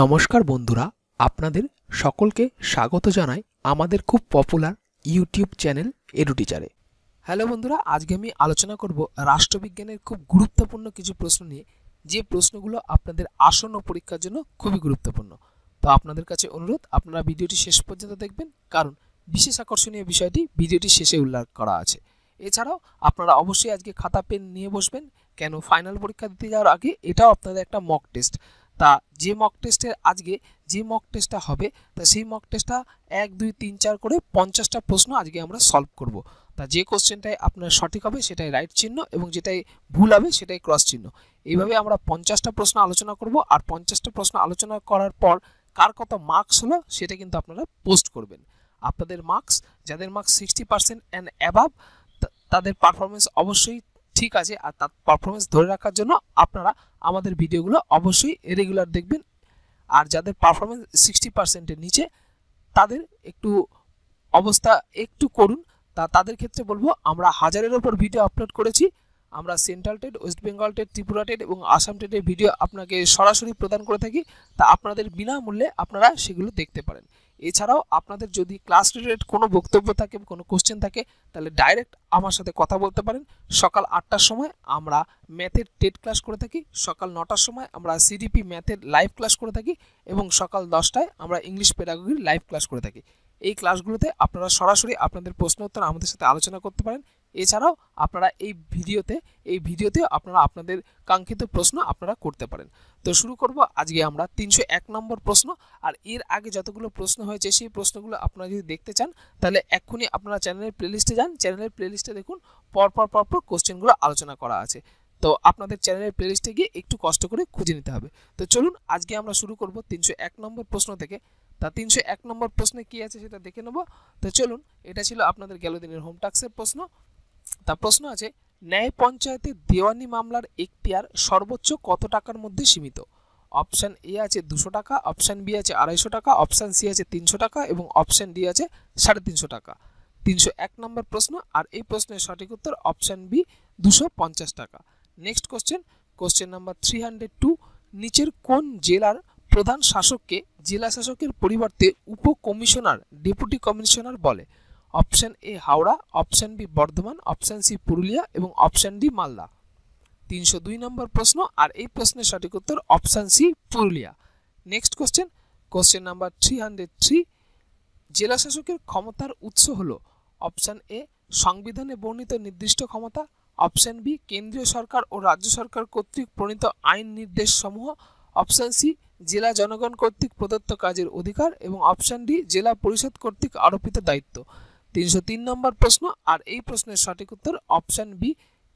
নমস্কার বন্ধুরা আপনাদের সকলকে স্বাগত জানাই আমাদের খুব পপুলার ইউটিউব চ্যানেল এডুটিচারে হ্যালো বন্ধুরা আজকে আমি আলোচনা করব রাষ্ট্রবিজ্ঞানের খুব গুরুত্বপূর্ণ কিছু প্রশ্ন নিয়ে যে প্রশ্নগুলো আপনাদের আসন্ন পরীক্ষার জন্য খুবই গুরুত্বপূর্ণ তো আপনাদের কাছে অনুরোধ আপনারা ভিডিওটি শেষ পর্যন্ত দেখবেন কারণ বিশেষ আকর্ষণীয় বিষয়টি ভিডিওটি শেষে উল্লেখ করা আছে এছাড়াও আপনারা অবশ্যই আজকে খাতা পেন নিয়ে বসবেন কেন ফাইনাল পরীক্ষা দিতে যাওয়ার আগে এটাও আপনাদের একটা মক টেস্ট তা যে মক টেস্টের আজকে যে মক টেস্টটা হবে তা সেই মক টেস্টটা এক দুই তিন চার করে পঞ্চাশটা প্রশ্ন আজকে আমরা সলভ করব তা যে কোশ্চেনটাই আপনার সঠিক হবে সেটাই রাইট চিহ্ন এবং যেটাই ভুল হবে সেটাই ক্রস চিহ্ন এইভাবে আমরা পঞ্চাশটা প্রশ্ন আলোচনা করব আর পঞ্চাশটা প্রশ্ন আলোচনা করার পর কার কত মার্কস হলো সেটা কিন্তু আপনারা পোস্ট করবেন আপনাদের মার্কস যাদের marks sixty percent and above তাদের পারফরমেন্স অবশ্যই ঠিক আছে আর তার পারফরমেন্স ধরে রাখার জন্য আপনারা আমাদের ভিডিওগুলো অবশ্যই রেগুলার দেখবেন আর যাদের পারফরমেন্স সিক্সটি পার্সেন্টের নিচে তাদের একটু অবস্থা একটু করুন তা তাদের ক্ষেত্রে বলবো আমরা হাজারের ওপর ভিডিও আপলোড করেছি আমরা central TET West Bengal TET Tripura TET এবং আসাম টেটের ভিডিও আপনাকে সরাসরি প্রদান করে থাকি তা আপনাদের বিনামূল্যে আপনারা সেগুলো দেখতে পারেন এছাড়াও আপনাদের যদি ক্লাস রিলেটেড কোনো বক্তব্য থাকে কোনো কোশ্চেন থাকে তাহলে ডাইরেক্ট আমার সাথে কথা বলতে পারেন সকাল আটটার সময় আমরা ম্যাথের টেট ক্লাস করে থাকি সকাল নটার সময় আমরা সিডিপি ম্যাথের লাইভ ক্লাস করে থাকি এবং সকাল দশটায় আমরা ইংলিশ পেডাগোগির লাইভ ক্লাস করে থাকি এই ক্লাসগুলোতে আপনারা সরাসরি আপনাদের প্রশ্ন উত্তর আমাদের সাথে আলোচনা করতে পারেন এছাড়াও আপনারা এই ভিডিওতে এই ভিডিওতে আপনারা আপনাদের কাঙ্ক্ষিত প্রশ্ন আপনারা করতে পারেন তো শুরু করব আজকে আমরা তিনশো এক নম্বর প্রশ্ন আর এর আগে যতগুলো প্রশ্ন হয়েছে সেই প্রশ্নগুলো আপনারা যদি দেখতে চান তাহলে এক্ষুনি আপনারা চ্যানেলের প্লেলিস্টে যান চ্যানেলের প্লেলিস্টে দেখুন পরপর পরপর কোশ্চেনগুলো আলোচনা করা আছে তো আপনাদের চ্যানেলের প্লেলিস্টে গিয়ে একটু কষ্ট করে খুঁজে নিতে হবে তো চলুন আজকে আমরা শুরু করব তিনশো এক নম্বর প্রশ্ন থেকে তা তিনশো এক নম্বর প্রশ্নে কী আছে সেটা দেখে নেব তো চলুন এটা ছিল আপনাদের গেল দিনের হোম প্রশ্ন তা প্রশ্ন আছে ন্যায় পঞ্চায়েতে দেওয়ানি মামলার এখতিয়ার সর্বোচ্চ কত টাকার মধ্যে সীমিত অপশান এ আছে দুশো টাকা অপশান বি আছে আড়াইশো টাকা অপশান সি আছে তিনশো টাকা এবং অপশান ডি আছে সাড়ে তিনশো টাকা তিনশো এক নম্বর প্রশ্ন আর এই প্রশ্নের সঠিক উত্তর অপশান বি দুশো পঞ্চাশ টাকা next question question number three hundred two নিচের কোন জেলার প্রধান শাসককে জেলা শাসকের পরিবর্তে উপকমিশনার ডেপুটি কমিশনার বলে option A Howrah option B Bardhaman option C Purulia এবং অপশান ডি মালদা তিনশো দুই নম্বর প্রশ্ন আর এই প্রশ্নের সঠিক উত্তর option C Purulia next question question number three hundred three জেলাশাসকের ক্ষমতার উৎস হল অপশান এ সংবিধানে বর্ণিত নির্দিষ্ট ক্ষমতা অপশান বি কেন্দ্রীয় সরকার ও রাজ্য সরকার কর্তৃক প্রণীত আইন নির্দেশ সমূহ অপশান সি জেলা জনগণ কর্তৃক প্রদত্ত কাজের অধিকার এবং অপশান ডি জেলা পরিষদ কর্তৃক আরোপিত দায়িত্ব তিনশো তিন নম্বর প্রশ্ন আর এই প্রশ্নের সঠিক উত্তর অপশন বি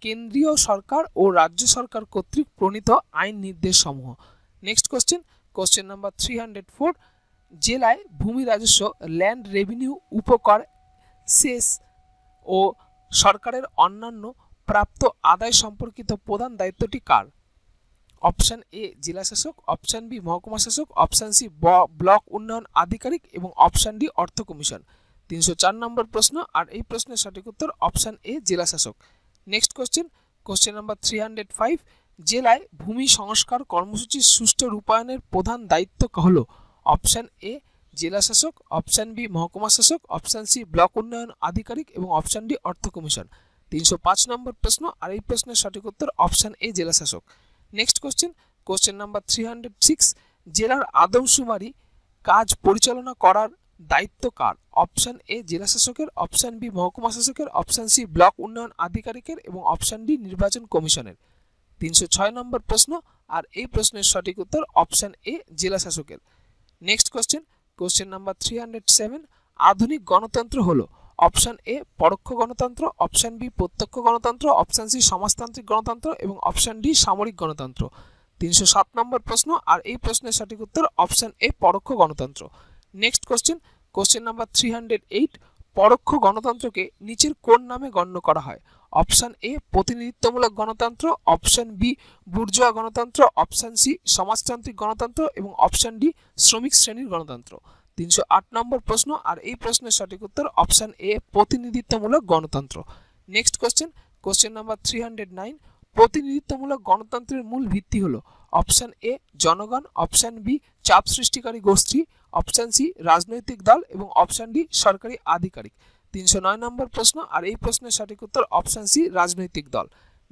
কেন্দ্রীয় সরকার ও রাজ্য সরকার কর্তৃক প্রণীত আইন নির্দেশ সমূহ next question question number three hundred four জেলায় ভূমি রাজস্ব ল্যান্ড রেভিনিউ উপকর সেস ও সরকারের অন্যান্য প্রাপ্ত আদায় সম্পর্কিত প্রধান দায়িত্বটি কার অপশান এ জেলা শাসক অপশান বি মহকুমা শাসক অপশান সি ব্লক উন্নয়ন আধিকারিক এবং অপশান ডি অর্থ কমিশন তিনশো চার নম্বর প্রশ্ন আর এই প্রশ্নের সঠিক উত্তর অপশান এ জেলা শাসক next question question number three hundred five জেলায় ভূমি সংস্কার কর্মসূচির সুষ্ঠু রূপায়ণের প্রধান দায়িত্ব হল অপশান এ জেলা শাসক অপশান বি মহকুমা শাসক অপশান সি ব্লক উন্নয়ন আধিকারিক এবং অপশান ডি অর্থ কমিশন তিনশো পাঁচ নম্বর প্রশ্ন আর এই প্রশ্নের সঠিক উত্তর অপশান এ জেলা শাসক next question question number three hundred six জেলার আদমশুমারি কাজ পরিচালনা করার দায়িত্ব কার অপশান এ জেলা শাসকের অপশান বি মহকুমা শাসকের অপশান সি ব্লক উন্নয়ন আধিকারিকের এবং অপশান ডি নির্বাচন কমিশনের তিনশো ছয় নম্বর প্রশ্ন আর এই প্রশ্নের সঠিক উত্তর অপশান এ জেলা শাসকের next question question number three hundred seven আধুনিক গণতন্ত্র হলো অপশান এ পরোক্ষ গণতন্ত্র অপশান বি প্রত্যক্ষ গণতন্ত্র অপশান সি সমাজতান্ত্রিক গণতন্ত্র এবং অপশান ডি সামরিক গণতন্ত্র তিনশো সাত নম্বর প্রশ্ন আর এই প্রশ্নের সঠিক উত্তর অপশান এ পরোক্ষ গণতন্ত্র next question question number three hundred eight পরোক্ষ গণতন্ত্রকে নিচের কোন নামে গণ্য করা হয় অপশান এ প্রতিনিধিত্বমূলক গণতন্ত্র অপশান বি বুর্জোয়া গণতন্ত্র অপশান সি সমাজতান্ত্রিক গণতন্ত্র এবং অপশান ডি শ্রমিক শ্রেণীর গণতন্ত্র তিনশো আট নম্বর প্রশ্ন আর এই প্রশ্নের সঠিক উত্তর অপশান এ প্রতিনিধিত্বমূলক গণতন্ত্র next question question number three hundred nine প্রতিনিধিত্বমূলক গণতন্ত্রের মূল ভিত্তি হলো অপশান এ জনগণ অপশান বি চাপ সৃষ্টিকারী গোষ্ঠী অপশান সি রাজনৈতিক দল এবং অপশান ডি সরকারি আধিকারিক তিনশো নয় নম্বর প্রশ্ন আর এই প্রশ্নের সঠিক উত্তর অপশান সি রাজনৈতিক দল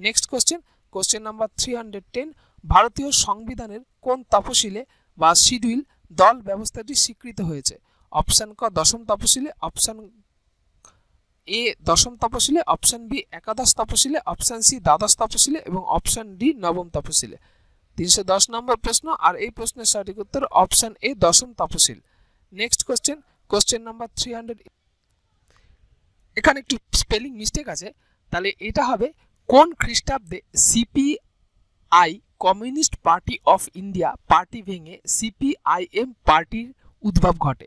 next question question number three hundred ten ভারতীয় সংবিধানের কোন তপশিলে বা শিডিউল দল ব্যবস্থাটি স্বীকৃত হয়েছে অপশান ক দশম তপশিলে অপশান এ দশম তপশিলে অপশান বি একাদশ তপশিলে অপশান সি দ্বাদশ তপশিলে এবং অপশান ডি নবম তপশিলে তিনশো দশ নম্বর প্রশ্ন আর এই প্রশ্নের সঠিক উত্তর অপশান এ দশম তপশিল next question question number three hundred এখানে একটু স্পেলিং মিস্টেক আছে তাহলে এটা হবে কোন খ্রিস্টাব্দে CPI communist party of India party ভেঙে সিপিআইএম পার্টির উদ্ভব ঘটে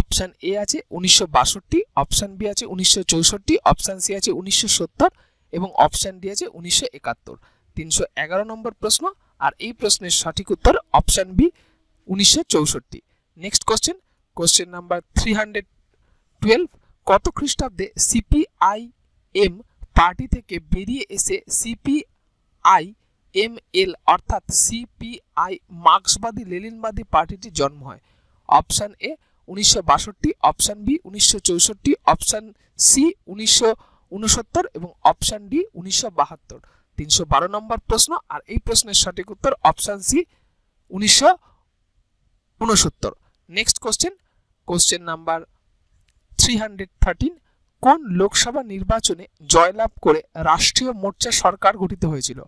অপশান এ আছে উনিশশো বাষট্টি অপশান বি আছে উনিশশো চৌষট্টি অপশান সি আছে উনিশশো সত্তর এবং অপশান ডি আছে উনিশশো একাত্তর তিনশো এগারো নম্বর প্রশ্ন আর এই প্রশ্নের সঠিক উত্তর অপশান বি উনিশশো চৌষট্টি next question question number three hundred twelve কত খ্রিস্টাব্দে সিপিআইএম পার্টি থেকে বেরিয়ে এসে সিপিআই এম এল অর্থাৎ সিপিআই মার্ক্সবাদী লেলিনবাদী পার্টিটি জন্ম হয় অপশান এ উনিশশো বাষট্টি অপশান বি উনিশশো চৌষট্টি অপশান সি উনিশশো উনসত্তর এবং অপশান ডি উনিশশো বাহাত্তর তিনশো বারো নম্বর প্রশ্ন আর এই প্রশ্নের সঠিক উত্তর অপশান সি উনিশশো উনসত্তর next question question number three hundred thirteen কোন লোকসভা নির্বাচনে জয়লাভ করে রাষ্ট্রীয় মোর্চা সরকার গঠিত হয়েছিল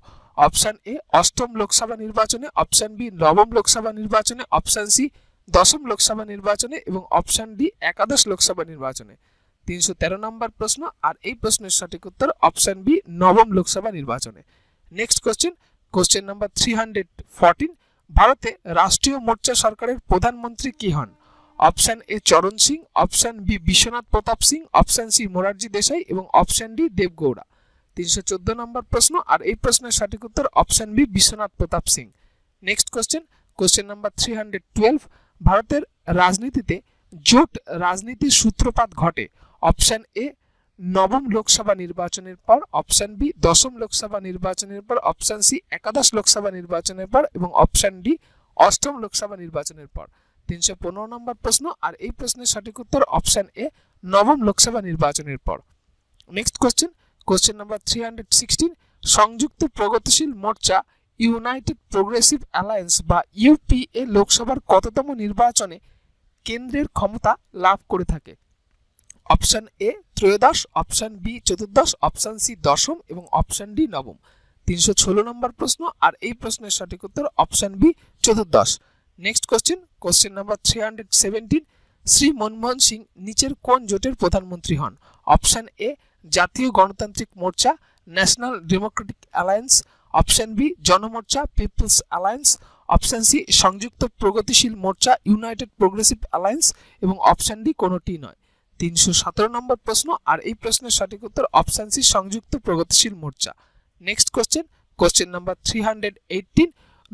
অপশান এ অষ্টম লোকসভা নির্বাচনে অপশান বি নবম লোকসভা নির্বাচনে অপশান সি দশম লোকসভা নির্বাচনে এবং অপশান ডি একাদশ লোকসভা নির্বাচনে তিনশো তেরো নম্বর প্রশ্ন আর এই প্রশ্নের সঠিক উত্তর অপশন বি নবম লোকসভা নির্বাচনে next question question number three hundred ভারতে রাষ্ট্রীয় মোর্চা সরকারের প্রধানমন্ত্রী কি হন option A Charan Singh option B Vishwanath Pratap Singh option C Morarji Desai এবং অপশান ডি দেবগৌড়া তিনশো চোদ্দ নম্বর প্রশ্ন আর এই প্রশ্নের সঠিক উত্তর option B Vishwanath Pratap Singh next question question number three hundred twelve ভারতের রাজনীতিতে জোট রাজনীতির সূত্রপাত ঘটে অপশান এ নবম লোকসভা নির্বাচনের পর অপশান বি দশম লোকসভা নির্বাচনের পর অপশান সি একাদশ লোকসভা নির্বাচনের পর এবং অপশান ডি অষ্টম লোকসভা নির্বাচনের পর তিনশো পনেরো নম্বর প্রশ্ন আর এই প্রশ্নের সঠিক উত্তর অপশান এ নবম লোকসভা নির্বাচনের পর next question question number three hundred sixteen সংযুক্ত প্রগতিশীল মোর্চা ইউনাইটেড প্রোগ্রেসিভ অ্যালায়েন্স বা ইউপিএ লোকসভার কততম নির্বাচনে কেন্দ্রের ক্ষমতা লাভ করে থাকে অপশান এ ত্রয়োদশ অপশান বি চতুর্দশ অপশান সি দশম এবং অপশান ডি নবম তিনশো ষোলো নম্বর প্রশ্ন আর এই প্রশ্নের সঠিক উত্তর অপশান বি চতুর্দশ next question question number three hundred seventeen Shri Manmohan Singh নিচের কোন জোটের প্রধানমন্ত্রী হন অপশান এ জাতীয় গণতান্ত্রিক মোর্চা national democratic alliance option B জনমোর্চা পিপলস অ্যালায়েন্স অপশান সি সংযুক্ত প্রগতিশীল মোর্চা ইউনাইটেড প্রোগ্রেসিভ অ্যালায়েন্স এবং অপশান ডি কোনোটি নয় তিনশো সতেরো নম্বর প্রশ্ন আর এই প্রশ্নের সঠিক উত্তর অপশান সি সংযুক্ত প্রগতিশীল মোর্চা next question question number three hundred eighteen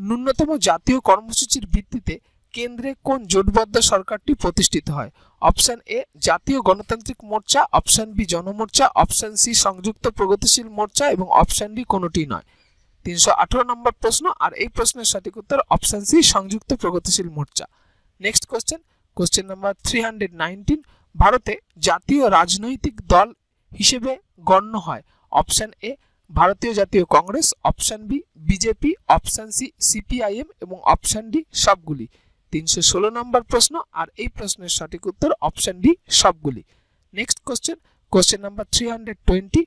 ন্যূনতম জাতীয় কর্মসূচির ভিত্তিতে কেন্দ্রে কোন জোটবদ্ধ সরকারটি প্রতিষ্ঠিত হয় অপশান এ জাতীয় গণতান্ত্রিক মোর্চা অপশান বি জনমোর্চা অপশান সি সংযুক্ত প্রগতিশীল মোর্চা এবং অপশান ডি কোনোটি নয় তিনশো আঠারো নম্বর প্রশ্ন আর এই প্রশ্নের সঠিক উত্তর অপশান সি সংযুক্ত প্রগতিশীল মোর্চা next question question number three hundred nineteen ভারতে জাতীয় রাজনৈতিক দল হিসেবে গণ্য হয় অপশান এ ভারতীয় জাতীয় Congress option B BJP option C CPIM এবং অপশান ডি সবগুলি তিনশো ষোলো নম্বর প্রশ্ন আর এই প্রশ্নের সঠিক উত্তর অপশান ডি সবগুলি next question question number three hundred twenty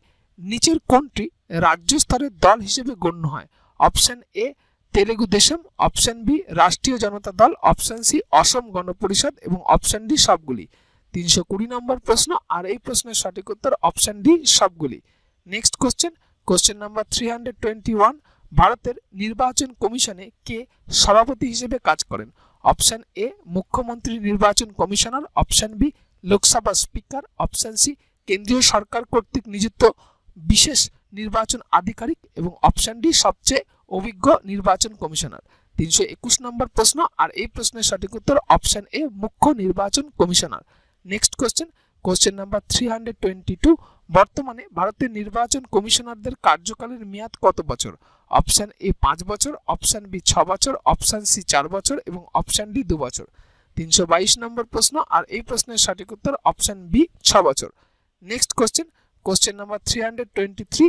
নিচের কোনটি রাজ্য স্তরের দল হিসেবে গণ্য হয় option A Telugu Desam option B Rashtriya Janata দল অপশান সি অসম গণপরিষদ এবং অপশান ডি সবগুলি তিনশো কুড়ি নম্বর প্রশ্ন আর এই প্রশ্নের সঠিক উত্তর অপশান ডি সবগুলি next question question number three hundred twenty one ভারতের নির্বাচন কমিশনে কে সভাপতি হিসেবে কাজ করেন অপশান এ মুখ্যমন্ত্রী নির্বাচন commissioner option B Lok Sabha speaker option C কেন্দ্রীয় সরকার কর্তৃক নিযুক্ত বিশেষ নির্বাচন আধিকারিক এবং অপশান ডি সবচেয়ে অভিজ্ঞ নির্বাচন কমিশনার তিনশো একুশ নম্বর প্রশ্ন আর এই প্রশ্নের সঠিক উত্তর অপশান এ মুখ্য নির্বাচন commissioner next question question number three hundred twenty two বর্তমানে ভারতের নির্বাচন কমিশনারদের কার্যকালের মেয়াদ কত বছর অপশান এ পাঁচ বছর অপশান বি ছ বছর অপশান সি চার বছর এবং অপশান ডি দু বছর তিনশো বাইশ নম্বর প্রশ্ন আর এই প্রশ্নের সঠিক উত্তর অপশান বি ছ বছর next question question number three hundred twenty three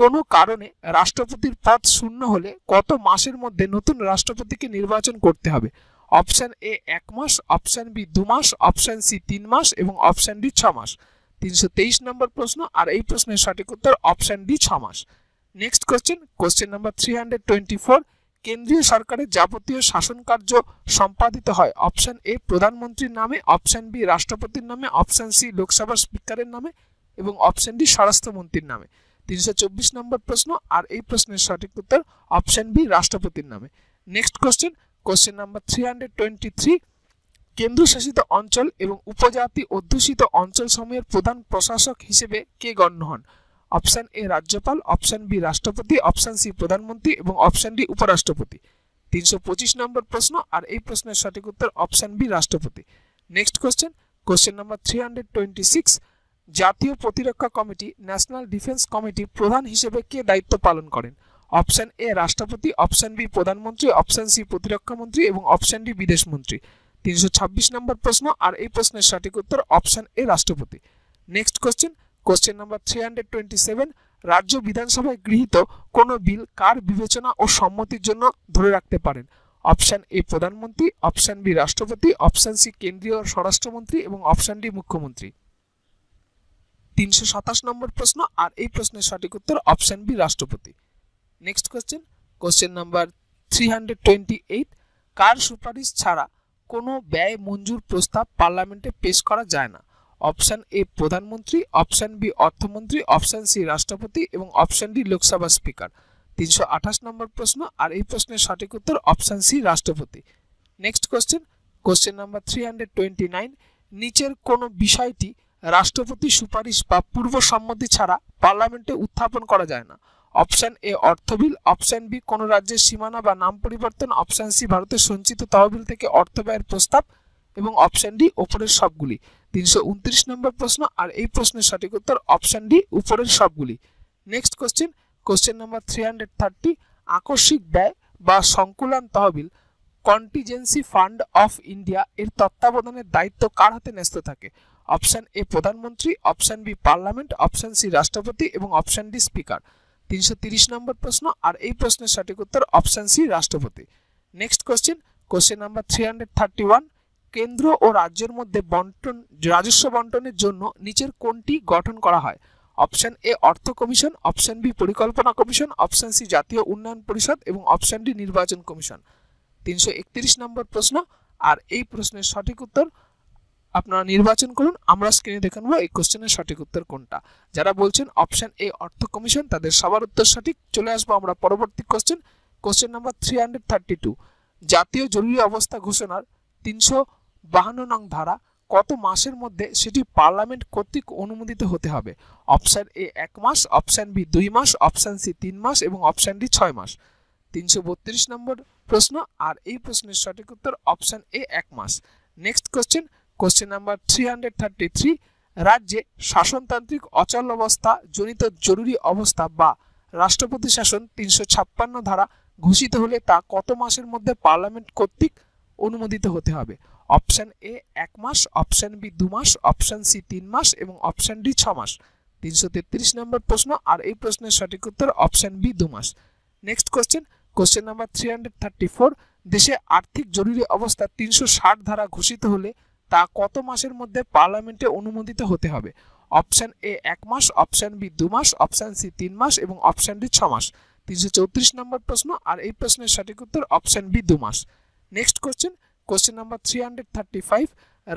কোনো কারণে রাষ্ট্রপতির পদ শূন্য হলে কত মাসের মধ্যে নতুন রাষ্ট্রপতিকে নির্বাচন করতে হবে অপশান এ এক মাস অপশান বি দু মাস অপশান সি তিন মাস এবং অপশান ডি ছ মাস তিনশো তেইশ নম্বর প্রশ্ন আর এই প্রশ্নের সঠিক উত্তর অপশান ডি ছ মাস next question question number three hundred twenty four কেন্দ্রীয় সরকারের যাবতীয় শাসন কার্য সম্পাদিত হয় অপশান এ প্রধানমন্ত্রীর নামে অপশান বি রাষ্ট্রপতির নামে অপশান সি লোকসভার স্পিকারের নামে এবং অপশান ডি স্বরাষ্ট্রমন্ত্রীর নামে তিনশো চব্বিশ নম্বর প্রশ্ন আর এই প্রশ্নের সঠিক উত্তর অপশান বি রাষ্ট্রপতির নামে next question question number three hundred twenty three কেন্দ্রশাসিত অঞ্চল এবং উপজাতি অধ্যুষিত অঞ্চল সমূহের প্রধান প্রশাসক হিসেবে কে গণ্য হন অপশান এ রাজ্যপাল অপশান বি রাষ্ট্রপতি অপশান সি প্রধানমন্ত্রী এবং অপশান ডি উপরাষ্ট্রপতি তিনশো পঁচিশ নম্বর প্রশ্ন আর এই প্রশ্নের সঠিক উত্তর অপশান বি রাষ্ট্রপতি next question question number three hundred twenty six জাতীয় প্রতিরক্ষা কমিটি ন্যাশনাল ডিফেন্স কমিটি প্রধান হিসেবে কে দায়িত্ব পালন করেন অপশান এ রাষ্ট্রপতি অপশান বি প্রধানমন্ত্রী অপশান সি প্রতিরক্ষা মন্ত্রী এবং অপশান ডি বিদেশ মন্ত্রী তিনশো ছাব্বিশ নম্বর প্রশ্ন আর এই প্রশ্নের সঠিক উত্তর অপশান এ রাষ্ট্রপতি next question question number three hundred twenty seven রাজ্য বিধানসভায় গৃহীত কোন বিল কার বিবেচনা ও সম্মতির জন্য ধরে রাখতে পারেন অপশান এ প্রধানমন্ত্রী অপশান বি রাষ্ট্রপতি অপশান সি কেন্দ্রীয় স্বরাষ্ট্রমন্ত্রী এবং অপশান ডি মুখ্যমন্ত্রী তিনশো সাতাশ নম্বর প্রশ্ন আর এই প্রশ্নের সঠিক উত্তর অপশান বি রাষ্ট্রপতি next question question number three hundred twenty eight কার সুপারিশ ছাড়া কোনো ব্যয় মঞ্জুর প্রস্তাব পার্লামেন্টে পেশ করা যায় না অপশান এ প্রধানমন্ত্রী অপশান বি অর্থমন্ত্রী অপশান সি রাষ্ট্রপতি এবং অপশান ডি লোকসভা স্পিকার তিনশো আঠাশ নম্বর প্রশ্ন আর এই প্রশ্নের সঠিক উত্তর অপশান সি রাষ্ট্রপতি next question question number three hundred twenty nine নিচের কোনো বিষয়টি রাষ্ট্রপতি সুপারিশ বা পূর্ব সম্মতি ছাড়া পার্লামেন্টে উত্থাপন করা যায় না অপশান এ অর্থ বিল অপশান বি কোনো রাজ্যের সীমানা বা নাম পরিবর্তন অপশান সি ভারতের সঞ্চিত তহবিল থেকে অর্থ ব্যয়ের প্রস্তাব এবং অপশান ডি উপরের সবগুলি তিনশো উনত্রিশ নম্বর প্রশ্ন আর এই প্রশ্নের সঠিক উত্তর অপশান ডি উপরের সবগুলি next question question number three hundred thirty আকস্মিক ব্যয় বা সংকুলন তহবিল কন্টিজেন্সি ফান্ড অফ ইন্ডিয়া এর তত্ত্বাবধানের দায়িত্ব কার হাতে ন্যস্ত থাকে অপশান এ প্রধানমন্ত্রী option B parliament option C রাষ্ট্রপতি এবং অপশান ডি স্পিকার তিনশো তিরিশ নম্বর প্রশ্ন আর এই প্রশ্নের সঠিক উত্তর অপশান সি রাষ্ট্রপতি next question question number three hundred thirty one কেন্দ্র ও রাজ্যের মধ্যে বন্টন রাজস্ব বন্টনের জন্য নিচের কোনটি গঠন করা হয় অপশান এ অর্থ কমিশন অপশান বি পরিকল্পনা কমিশন অপশান সি জাতীয় উন্নয়ন পরিষদ এবং অপশান ডি নির্বাচন কমিশন তিনশো একত্রিশ নম্বর প্রশ্ন আর এই প্রশ্নের সঠিক উত্তর আপনারা নির্বাচন করুন আমরা স্ক্রিনে দেখানো এই কোশ্চেনের সঠিক উত্তর কোনটা যারা বলছেন অপশান এ অর্থ কমিশন তাদের সবার উত্তর সঠিক চলে আসবো আমরা পরবর্তী question question number three hundred thirty two জাতীয় জরুরি অবস্থা ঘোষণার তিনশো বাহান্ন নং ধারা কত মাসের মধ্যে সেটি পার্লামেন্ট কর্তৃক অনুমোদিত হতে হবে অপশান এ এক মাস অপশান বি দুই মাস অপশান সি তিন মাস এবং অপশান ডি ছয় মাস তিনশো বত্রিশ নম্বর প্রশ্ন আর এই প্রশ্নের সঠিক উত্তর অপশান এ এক মাস next question question number three hundred thirty three রাজ্যে শাসনতান্ত্রিক অচল অবস্থা জনিত জরুরি অবস্থা বা রাষ্ট্রপতি শাসন তিনশো ছাপ্পান্ন ধারা ঘোষিত হলে তা কত মাসের মধ্যে পার্লামেন্ট কর্তৃক অনুমোদিত হতে হবে অপশান এ এক মাস অপশান বি দু মাস অপশান সি তিন মাস এবং অপশান ডি ছ মাস তিনশো তেত্রিশ নম্বর প্রশ্ন আর এই প্রশ্নের সঠিক উত্তর অপশান বি দু মাস next question question number three hundred thirty four দেশে আর্থিক জরুরি অবস্থা তিনশো ষাট ধারা ঘোষিত হলে তা কত মাসের মধ্যে পার্লামেন্টে অনুমোদিত হতে হবে অপশান এ এক মাস অপশান বি দু মাস অপশান সি তিন মাস এবং অপশান ডি ছ মাস তিনশো চৌত্রিশ নম্বর প্রশ্ন আর এই প্রশ্নের সঠিক উত্তর অপশান বি দু মাস next question question number three hundred thirty five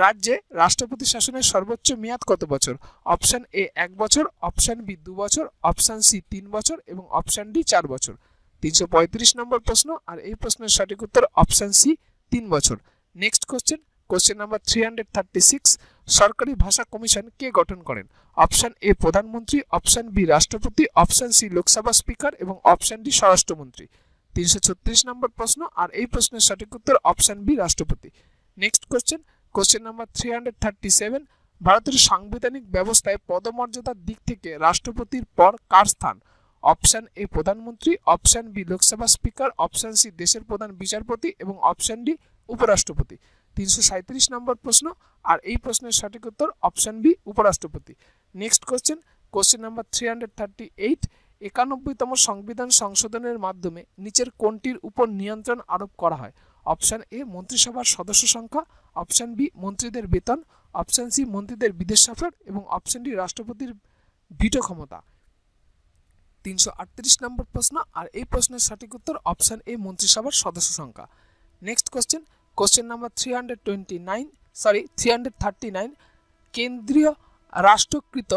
রাজ্যে রাষ্ট্রপতি শাসনের সর্বোচ্চ মেয়াদ কত বছর অপশান এ এক বছর অপশান বি দু বছর অপশান সি তিন বছর এবং অপশান ডি চার বছর তিনশো পঁয়ত্রিশ নম্বর প্রশ্ন আর এই প্রশ্নের সঠিক উত্তর অপশান সি তিন বছর next question question number three hundred thirty six সরকারি ভাষা কমিশন কে গঠন করেন অপশান এ প্রধানমন্ত্রী অপশান বি রাষ্ট্রপতি অপশান সি লোকসভা স্পিকার এবং অপশান ডি স্বরাষ্ট্রমন্ত্রী তিনশো ছত্রিশ নম্বর প্রশ্ন আর এই প্রশ্নের সঠিক উত্তর অপশান বি রাষ্ট্রপতি next question question number three hundred thirty seven ভারতের সাংবিধানিক ব্যবস্থায় পদমর্যাদার দিক থেকে রাষ্ট্রপতির পর কার স্থান অপশান এ প্রধানমন্ত্রী option B Lok Sabha speaker option C দেশের প্রধান বিচারপতি এবং অপশান ডি উপরাষ্ট্রপতি তিনশো সাঁত্রিশ নম্বর প্রশ্ন আর এই প্রশ্নের সঠিক উত্তর অপশান বি উপরাষ্ট্রপতি next question question number three hundred thirty eight একানব্বইতম সংবিধান সংশোধনের মাধ্যমে নিচের কোনটির উপর নিয়ন্ত্রণ আরোপ করা হয় অপশান এ মন্ত্রিসভার সদস্য সংখ্যা অপশান বি মন্ত্রীদের বেতন অপশান সি মন্ত্রীদের বিদেশ সফর এবং অপশান ডি রাষ্ট্রপতির ভিটো ক্ষমতা তিনশো আটত্রিশ নম্বর প্রশ্ন আর এই প্রশ্নের সঠিক উত্তর অপশান এ মন্ত্রিসভার সদস্য সংখ্যা next question question number three hundred twenty nine sorry three hundred thirty nine কেন্দ্রীয় রাষ্ট্রকৃত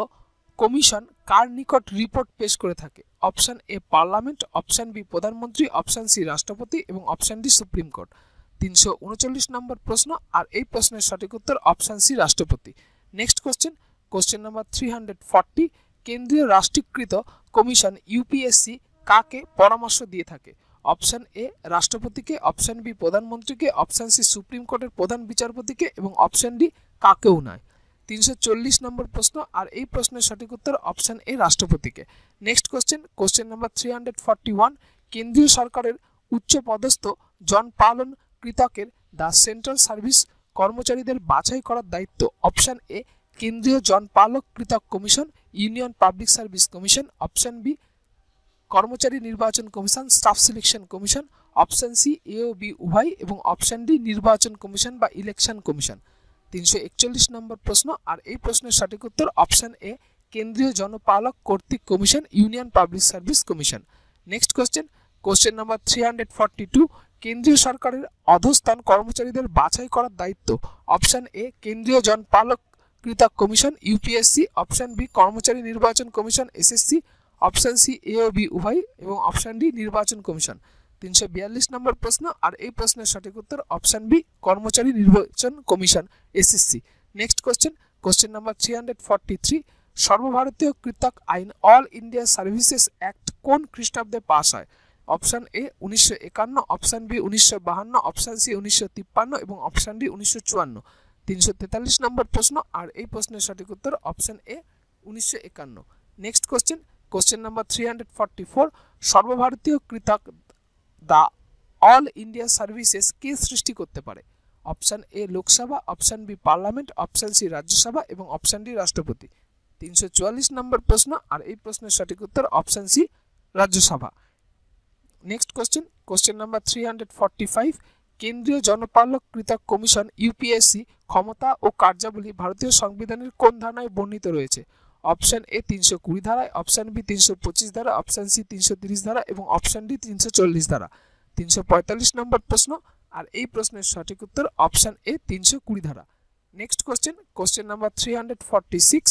কমিশন কার নিকট রিপোর্ট পেশ করে থাকে option A parliament option B প্রধানমন্ত্রী অপশান সি রাষ্ট্রপতি এবং অপশান ডি সুপ্রিম কোর্ট তিনশো উনচল্লিশ নম্বর প্রশ্ন আর এই প্রশ্নের সঠিক উত্তর অপশান সি রাষ্ট্রপতি next question question number three hundred forty কেন্দ্রীয় রাষ্ট্রীকৃত কমিশন ইউপিএসসি কাকে পরামর্শ দিয়ে থাকে অপশান এ রাষ্ট্রপতিকে অপশান বি প্রধানমন্ত্রীকে অপশান সি সুপ্রিম কোর্টের প্রধান বিচারপতিকে এবং অপশান ডি কাকেও নয় তিনশো চল্লিশ নম্বর প্রশ্ন আর এই প্রশ্নের সঠিক উত্তর অপশান এ রাষ্ট্রপতিকে next question question number three কেন্দ্রীয় সরকারের উচ্চ পদস্থ জন পালন কৃতকের দ্য সেন্ট্রাল সার্ভিস কর্মচারীদের বাছাই করার দায়িত্ব অপশান এ কেন্দ্রীয় জন পালক কৃতক commission union public service commission option B কর্মচারী নির্বাচন commission staff selection commission option C A ও বি উভয় এবং অপশন ডি নির্বাচন কমিশন বা ইলেকশন কমিশন তিনশো একচল্লিশ নম্বর প্রশ্ন আর এই প্রশ্নের সঠিক উত্তর অপশান এ কেন্দ্রীয় জনপালক কর্তৃক commission union public service commission next question question number three hundred forty two কেন্দ্রীয় সরকারের অধস্থান কর্মচারীদের বাছাই করার দায়িত্ব অপশান এ কেন্দ্রীয় জনপালক কৃতক কমিশন ইউপিএসসি অপশন বি কর্মচারী নির্বাচন commission SSC option C A ও বি উভয় এবং অপশান ডি নির্বাচন কমিশন তিনশো বিয়াল্লিশ নম্বর প্রশ্ন আর এই প্রশ্নের সঠিক উত্তর অপশান বি কর্মচারী নির্বাচন commission SSC next question question number three hundred forty three সর্বভারতীয় কৃতক আইন অল ইন্ডিয়া সার্ভিসেস অ্যাক্ট কোন খ্রিস্টাব্দে পাশ হয় অপশান এ উনিশশো একান্ন অপশান বি উনিশশো বাহান্ন অপশান সি উনিশশো তিপ্পান্ন এবং অপশান ডি উনিশশো চুয়ান্ন তিনশো তেতাল্লিশ নম্বর প্রশ্ন আর এই প্রশ্নের সঠিক উত্তর অপশান এ উনিশশো একান্ন next question question number three hundred forty four সর্বভারতীয় কৃতক দ্য অল ইন্ডিয়া সার্ভিসেস কে সৃষ্টি করতে পারে option A Lok Sabha option B parliament option C Rajya Sabha এবং অপশান ডি রাষ্ট্রপতি তিনশো চুয়াল্লিশ নম্বর প্রশ্ন আর এই প্রশ্নের সঠিক উত্তর option C Rajya Sabha next question question number three hundred forty five কেন্দ্রীয় জনপালক কৃতক কমিশন ইউপিএসসি ক্ষমতা ও কার্যাবলী ভারতীয় সংবিধানের কোন ধারণায় বর্ণিত রয়েছে অপশান এ তিনশো কুড়ি ধারায় অপশান বি তিনশো পঁচিশ ধারা অপশান সি তিনশো তিরিশ ধারা এবং অপশন ডি তিনশো চল্লিশ ধারা তিনশো পঁয়তাল্লিশ নম্বর প্রশ্ন আর এই প্রশ্নের সঠিক উত্তর অপশান এ তিনশো কুড়ি ধারা next question question number three hundred forty six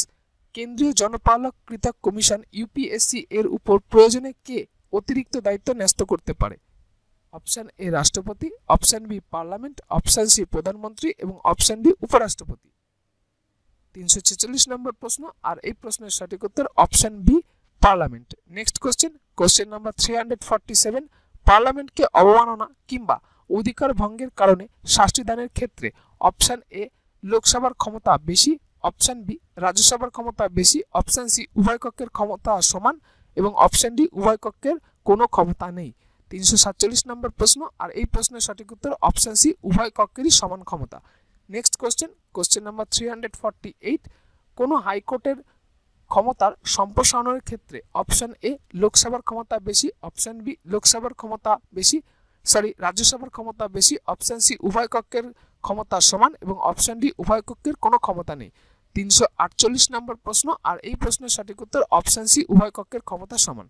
কেন্দ্রীয় জনপালক কৃতক কমিশন ইউপিএসসি এর উপর প্রয়োজনে কে অতিরিক্ত দায়িত্ব ন্যস্ত করতে পারে অপশান এ রাষ্ট্রপতি option B parliament option C প্রধানমন্ত্রী এবং অপশন ডি উপরাষ্ট্রপতি তিনশো ছেচল্লিশ নম্বর প্রশ্ন আর এই প্রশ্নের সঠিক উত্তর option B parliament next question question number three hundred forty seven পার্লামেন্টকে অবমাননা কিংবা অধিকার ভঙ্গের কারণে শাস্তিদানের ক্ষেত্রে অপশান এ লোকসভার ক্ষমতা বেশি অপশান বি রাজ্যসভার ক্ষমতা বেশি অপশান সি উভয় কক্ষের ক্ষমতা সমান এবং অপশান ডি উভয় কক্ষের কোনো ক্ষমতা নেই তিনশো সাতচল্লিশ নম্বর প্রশ্ন আর এই প্রশ্নের সঠিক উত্তর অপশান সি উভয় কক্ষেরই সমান ক্ষমতা next question question number three hundred eight কোনো হাইকোর্টের ক্ষমতার সম্প্রসারণের ক্ষেত্রে অপশান এ লোকসভার ক্ষমতা বেশি অপশান বি লোকসভার ক্ষমতা বেশি সরি রাজ্যসভার ক্ষমতা বেশি অপশান সি উভয় কক্ষের ক্ষমতা সমান এবং অপশান ডি উভয় কক্ষের কোনো ক্ষমতা নেই তিনশো আটচল্লিশ নম্বর প্রশ্ন আর এই প্রশ্নের সঠিক উত্তর অপশান সি উভয় কক্ষের ক্ষমতা সমান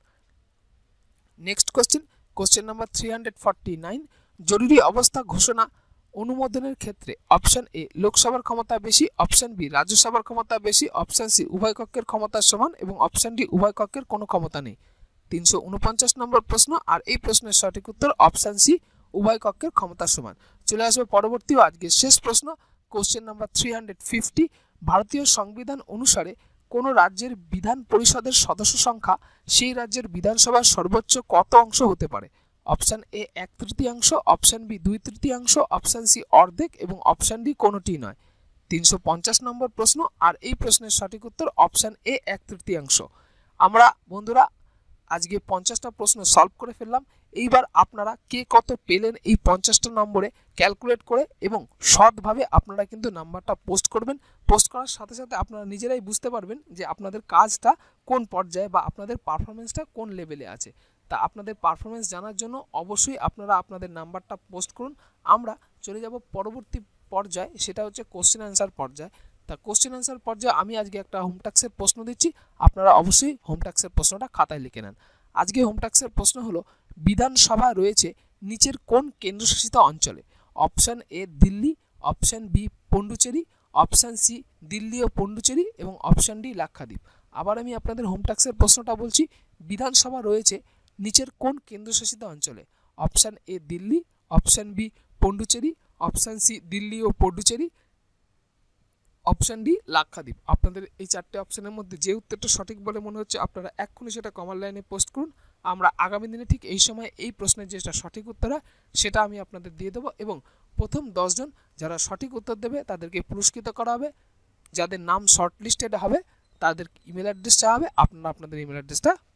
next question question number three hundred nine জরুরি অবস্থা ঘোষণা অনুমোদনের ক্ষেত্রে অপশন এ লোকসভার ক্ষমতা বেশি অপশন বি রাজ্যসভার ক্ষমতা বেশি অপশন সি উভয় কক্ষের ক্ষমতা সমান এবং অপশন ডি উভয় কক্ষের কোনো ক্ষমতা নেই তিনশো উনপঞ্চাশ নম্বর প্রশ্ন আর এই প্রশ্নের সঠিক উত্তর অপশন সি উভয় কক্ষের ক্ষমতা সমান চলে আসবে পরবর্তী আজকের শেষ প্রশ্ন question number three hundred fifty ভারতীয় সংবিধান অনুসারে কোনো রাজ্যের বিধান পরিষদের সদস্য সংখ্যা সেই রাজ্যের বিধানসভার সর্বোচ্চ কত অংশ হতে পারে অপশান এ এক তৃতীয়াংশ অপশান বি দুই তৃতীয়াংশ অপশান সি অর্ধেক এবং অপশান ডি কোনোটি নয় তিনশো পঞ্চাশ নম্বর প্রশ্ন আর এই প্রশ্নের সঠিক উত্তর অপশান এ এক তৃতীয়াংশ আমরা বন্ধুরা আজকে পঞ্চাশটা প্রশ্ন সলভ করে ফেললাম এইবার আপনারা কে কত পেলেন এই পঞ্চাশটা নম্বরে ক্যালকুলেট করে এবং সৎভাবে আপনারা কিন্তু নাম্বারটা পোস্ট করবেন পোস্ট করার সাথে সাথে আপনারা নিজেরাই বুঝতে পারবেন যে আপনাদের কাজটা কোন পর্যায়ে বা আপনাদের পারফরমেন্সটা কোন লেভেলে আছে তা আপনাদের পারফরমেন্স জানার জন্য অবশ্যই আপনারা আপনাদের নাম্বারটা পোস্ট করুন আমরা চলে যাব পরবর্তী পর্যায়ে সেটা হচ্ছে কোশ্চেন অ্যান্সার পর্যায়ে তা কোশ্চেন অ্যান্সার পর্যায়ে আমি আজকে একটা হোমট্যাক্সের প্রশ্ন দিচ্ছি আপনারা অবশ্যই হোমট্যাক্সের প্রশ্নটা খাতায় লিখে নেন আজকে হোমট্যাক্সের প্রশ্ন হলো বিধানসভা রয়েছে নিচের কোন কেন্দ্রশাসিত অঞ্চলে option A Delhi option B Puducherry option C Delhi ও পণ্ডুচেরি এবং অপশান ডি লাক্ষাদ্বীপ আবার আমি আপনাদের হোমট্যাক্সের প্রশ্নটা বলছি বিধানসভা রয়েছে নিচের কোন কেন্দ্রশাসিত অঞ্চলে option A Delhi option B Puducherry option C Delhi ও পন্ডুচেরি অপশান ডি লাক্ষাদ্বীপ আপনাদের এই চারটে অপশানের মধ্যে যে উত্তরটা সঠিক বলে মনে হচ্ছে আপনারা এক্ষুনি সেটা কমার লাইনে পোস্ট করুন আমরা আগামী দিনে ঠিক এই সময় এই প্রশ্নের যেটা সঠিক উত্তর হয় সেটা আমি আপনাদের দিয়ে দেবো এবং প্রথম দশজন যারা সঠিক উত্তর দেবে তাদেরকে পুরস্কৃত করা হবে যাদের নাম শর্ট লিস্টেড হবে তাদের ইমেল অ্যাড্রেস চাওয়া হবে আপনারা আপনাদের ইমেল অ্যাড্রেসটা